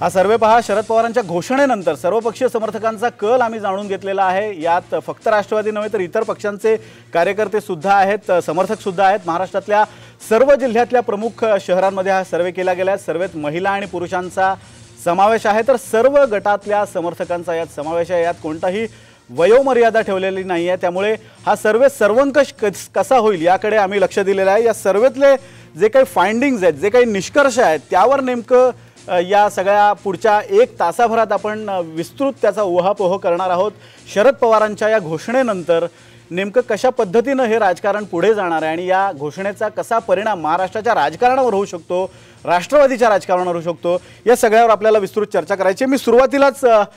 हा सर्वे पहा शरद पवारांच्या घोषणेनंतर सर्वपक्षीय समर्थकांचा कल आम्ही जाणून घेतलेला आहे यात फक्त राष्ट्रवादी नव्हे तर इतर पक्षांचे कार्यकर्ते सुद्धा आहेत समर्थक सुद्धा आहेत महाराष्ट्रातल्या सर्व जिल्ह्यातल्या प्रमुख शहरांमध्ये हा सर्वे केला गेला आहे सर्वेत महिला आणि पुरुषांचा समावेश आहे तर सर्व गटातल्या समर्थकांचा यात समावेश आहे यात कोणताही वयोमर्यादा ठेवलेली नाही आहे त्यामुळे हा सर्वे सर्वंकष कसा होईल याकडे आम्ही लक्ष दिलेलं आहे या सर्वेतले जे काही फाइंडिंग्ज आहेत जे काही निष्कर्ष आहेत त्यावर नेमकं या सगळ्या पुढच्या एक तासाभरात आपण विस्तृत त्याचा उहापोह करणार आहोत शरद पवारांच्या या घोषणेनंतर नेमकं कशा पद्धतीनं हे राजकारण पुढे जाणार आहे आणि या घोषणेचा कसा परिणाम महाराष्ट्राच्या राजकारणावर होऊ शकतो राष्ट्रवादीच्या राजकारणावर होऊ शकतो या सगळ्यावर आपल्याला विस्तृत चर्चा करायची मी सुरुवातीलाच